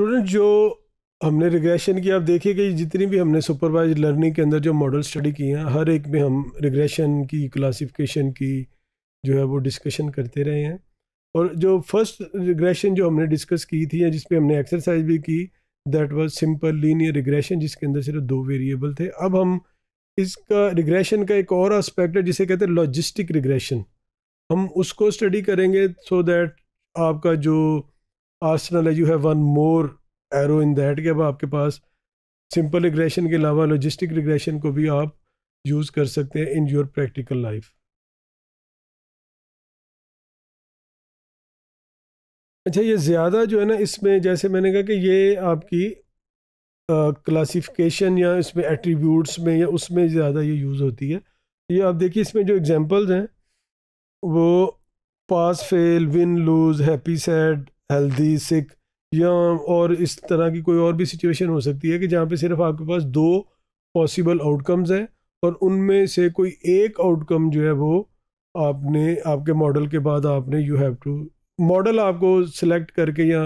student जो हमने regression की आप देखिए कि जितनी भी हमने सुपरवाइज लर्निंग के अंदर जो मॉडल स्टडी किए हैं हर एक में हम रिग्रेशन की क्लासिफिकेशन की जो है वो डिस्कशन करते रहे हैं और जो फर्स्ट रिग्रेशन जो हमने डिस्कस की थी या जिसपे हमने एक्सरसाइज भी की that was simple linear regression जिसके अंदर सिर्फ दो वेरिएबल थे अब हम इसका रिग्रेशन का एक और एस्पेक्ट है जिसे कहते हैं लॉजिस्टिक रिग्रेशन हम उसको स्टडी करेंगे सो so दैट आपका जो आर्सनल है you have one more arrow in that के अब आपके पास सिंपल रिग्रेशन के अलावा लॉजिस्टिक रिग्रेशन को भी आप यूज़ कर सकते हैं इन योर प्रैक्टिकल लाइफ अच्छा ये ज़्यादा जो है ना इसमें जैसे मैंने कहा कि ये आपकी क्लासिफिकेशन या इसमें एट्रीब्यूट्स में या उसमें ज़्यादा ये यूज़ होती है ये आप देखिए इसमें जो एग्जांपल्स हैं वो pass fail win lose happy sad healthy sick या और इस तरह की कोई और भी सिचुएशन हो सकती है कि जहाँ पे सिर्फ आपके पास दो पॉसिबल आउटकम्स हैं और उनमें से कोई एक आउटकम जो है वो आपने आपके मॉडल के बाद आपने यू हैव टू मॉडल आपको सिलेक्ट करके या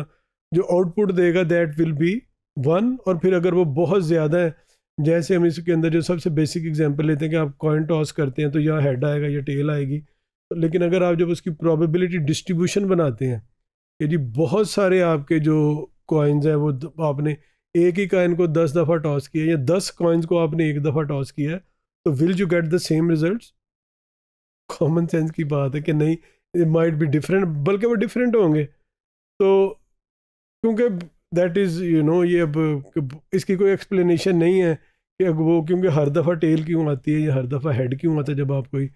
जो आउटपुट देगा दैट विल बी वन और फिर अगर वो बहुत ज़्यादा है जैसे हम इसके अंदर जो सबसे बेसिक एग्जाम्पल लेते हैं कि आप कॉइन टॉस करते हैं तो या हेड आएगा या टेल आएगी लेकिन अगर आप जब उसकी प्रोबेबिलिटी डिस्ट्रीब्यूशन बनाते हैं कि जी बहुत सारे आपके जो कॉइन्स हैं वो आपने एक ही कॉइन को दस दफ़ा टॉस किया या दस कॉइन्स को आपने एक दफ़ा टॉस किया है तो will you get the same result common sense की बात है कि नहीं माइट बी डिफरेंट बल्कि वो डिफरेंट होंगे तो क्योंकि दैट इज़ यू नो ये अब इसकी कोई एक्सप्लेनेशन नहीं है कि वो क्योंकि हर दफ़ा टेल क्यों आती है या हर दफ़ा हेड क्यों आता है जब आप कोई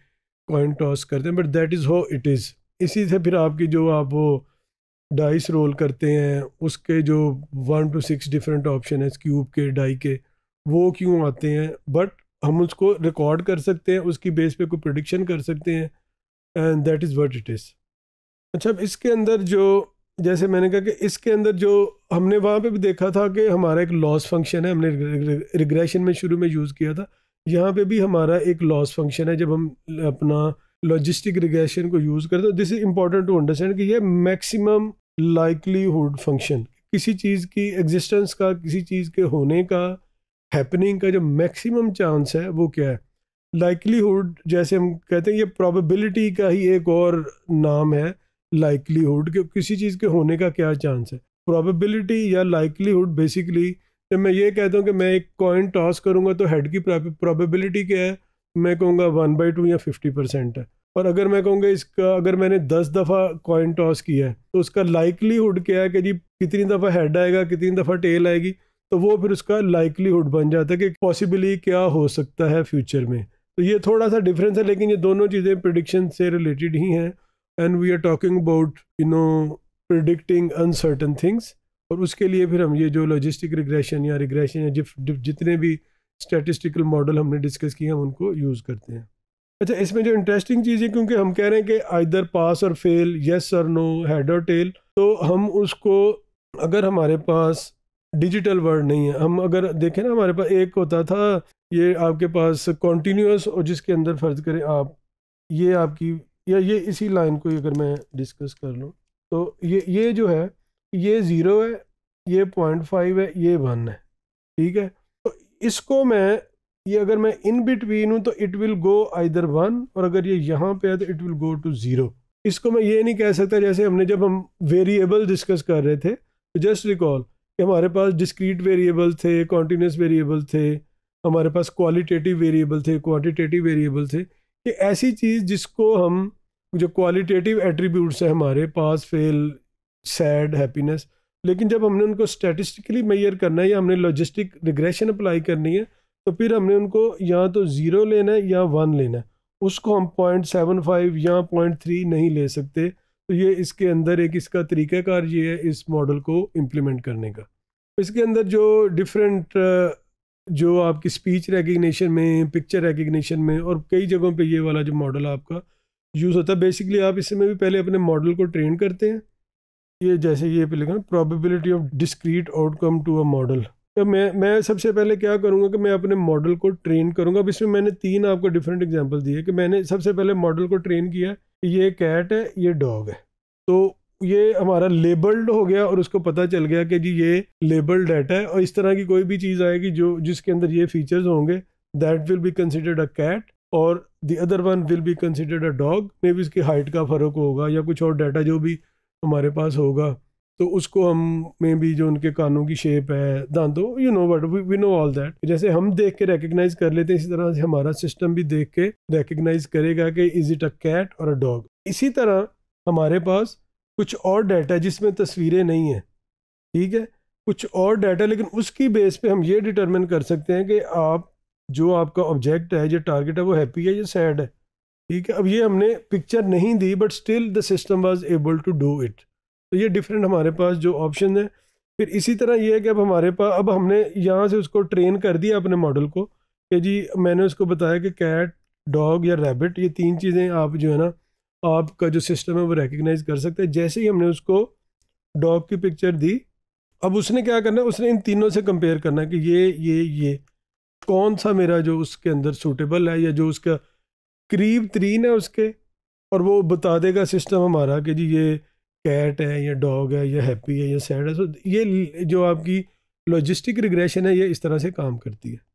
कॉइन टॉस करते हैं but that is how it is इसी से फिर आपकी जो आप वो डाइस रोल करते हैं उसके जो one two six different option है क्यूब के डाई के वो क्यों आते हैं बट हम उसको रिकॉर्ड कर सकते हैं उसकी बेस पे कोई प्रोडिक्शन कर सकते हैं and that is what it is अच्छा इसके अंदर जो जैसे मैंने कहा कि इसके अंदर जो हमने वहाँ पे भी देखा था कि हमारा एक लॉस फंक्शन है हमने रिग्रेशन में शुरू में यूज़ किया था यहाँ पे भी हमारा एक लॉस फंक्शन है जब हम अपना लॉजिस्टिक रिग्रेशन को यूज़ करते हैं this is important to understand कि ये मैक्सिमम लाइकलीहुड फंक्शन किसी चीज़ की एग्जिस्टेंस का किसी चीज़ के होने का हैपनिंग का जो मैक्सिमम चांस है वो क्या है लाइकलीहुड जैसे हम कहते हैं ये प्रोबेबिलिटी का ही एक और नाम है लाइकलीहुड कि किसी चीज़ के होने का क्या चांस है प्रोबेबिलिटी या लाइकलीहुड बेसिकली जब मैं ये कहता हूँ कि मैं एक कॉइन टॉस करूँगा तो हेड की प्रोबेबिलिटी क्या है मैं कहूँगा वन बाई टू या फिफ्टी परसेंट है और अगर मैं कहूँगा इसका अगर मैंने दस दफ़ा कॉइन टॉस किया है तो उसका लाइकलीहुड क्या है कि जी कितनी दफ़ा हेड आएगा कितनी दफ़ा टेल आएगी तो वो फिर उसका लाइकलीहुड बन जाता है कि पॉसिबली क्या हो सकता है फ्यूचर में तो ये थोड़ा सा डिफरेंस है लेकिन ये दोनों चीज़ें प्रडिक्शन से रिलेटेड ही हैं and we are talking about you know predicting uncertain things और उसके लिए फिर हम ये जो लॉजिस्टिक रिग्रेशन या रिग्रेशन या जितने भी स्टैटिस्टिकल मॉडल हमने डिस्कस किए हम उनको यूज़ करते हैं अच्छा इसमें जो इंटरेस्टिंग चीज़ है क्योंकि हम कह रहे हैं कि आइधर पास और फेल येस और नो हैड और टेल तो हम उसको अगर हमारे पास डिजिटल वर्ड नहीं है हम अगर देखें ना हमारे पास एक होता था ये आपके पास कॉन्टीन्यूस और जिसके अंदर फ़र्ज करें आप ये आपकी या ये इसी लाइन को अगर मैं डिस्कस कर लूँ तो ये ये जो है ये ज़ीरो है ये पॉइंट फाइव है ये वन है ठीक है तो इसको मैं ये अगर मैं इन बिटवीन हूँ तो it will go either one और अगर ये यहाँ पे है तो it will go to zero इसको मैं ये नहीं कह सकता जैसे हमने जब हम वेरिएबल डिस्कस कर रहे थे तो जस्ट रिकॉल कि हमारे पास डिस्क्रीट वेरिएबल थे कॉन्टीन्यूस वेरिएबल थे हमारे पास क्वालिटेटिव वेरिएबल थे क्वान्टिटेटिव वेरिएबल थे कि ऐसी चीज़ जिसको हम जो क्वालिटेटिव एट्रीब्यूट्स हैं हमारे पास फेल सैड हैप्पीनेस लेकिन जब हमने उनको स्टैटिस्टिकली मैयर करना है या हमने लॉजिस्टिक रिग्रेशन अप्लाई करनी है तो फिर हमने उनको या तो ज़ीरो लेना है या वन लेना है उसको हम पॉइंट सेवन फाइव या पॉइंट थ्री नहीं ले सकते तो ये इसके अंदर एक इसका तरीक़ाकार ये है इस मॉडल को इम्प्लीमेंट करने का इसके अंदर जो डिफरेंट uh, जो आपकी स्पीच रिकग्निशन में पिक्चर रिकग्निशन में और कई जगहों पे ये वाला जो मॉडल आपका यूज़ होता है बेसिकली आप इसमें भी पहले अपने मॉडल को ट्रेन करते हैं ये जैसे ये पे लिखा probability of discrete outcome to a model तो मैं मैं सबसे पहले क्या करूँगा कि मैं अपने मॉडल को ट्रेन करूँगा अब इसमें मैंने तीन आपको डिफरेंट एग्जाम्पल दिए कि मैंने सबसे पहले मॉडल को ट्रेन किया ये कैट है ये डॉग है तो ये हमारा लेबल्ड हो गया और उसको पता चल गया कि जी ये लेबल्ड डाटा है और इस तरह की कोई भी चीज़ आएगी जो जिसके अंदर ये फीचर्स होंगे that will be considered a cat और the other one will be considered a dog मे भी इसकी हाइट का फ़र्क होगा या कुछ और डाटा जो भी हमारे पास होगा तो उसको हम में भी जो उनके कानों की शेप है दांतों you know what we know all that जैसे हम देख के रिकग्नाइज कर लेते हैं इसी तरह से हमारा सिस्टम भी देख के रिकग्नाइज करेगा कि इज इट अ कैट और अ डॉग इसी तरह हमारे पास कुछ और डाटा जिसमें तस्वीरें नहीं हैं ठीक है कुछ और डाटा लेकिन उसकी बेस पे हम ये डिटरमिन कर सकते हैं कि आप जो आपका ऑब्जेक्ट है जो टारगेट है वो हैप्पी है या सैड है ठीक है अब ये हमने पिक्चर नहीं दी but still the system was able to do it तो ये डिफरेंट हमारे पास जो ऑप्शन है फिर इसी तरह ये है कि अब हमारे पास अब हमने यहाँ से उसको ट्रेन कर दिया अपने मॉडल को कि जी मैंने उसको बताया कि कैट डॉग या रैबिट ये तीन चीज़ें आप जो है ना आपका जो सिस्टम है वो रिकग्नाइज कर सकते हैं जैसे ही हमने उसको डॉग की पिक्चर दी अब उसने क्या करना है उसने इन तीनों से कंपेयर करना कि ये ये ये कौन सा मेरा जो उसके अंदर सूटेबल है या जो उसका करीब तरीन है उसके और वो बता देगा सिस्टम हमारा कि जी ये कैट है या डॉग है या हैप्पी है या सैड है तो ये जो आपकी लॉजिस्टिक रिग्रेशन है ये इस तरह से काम करती है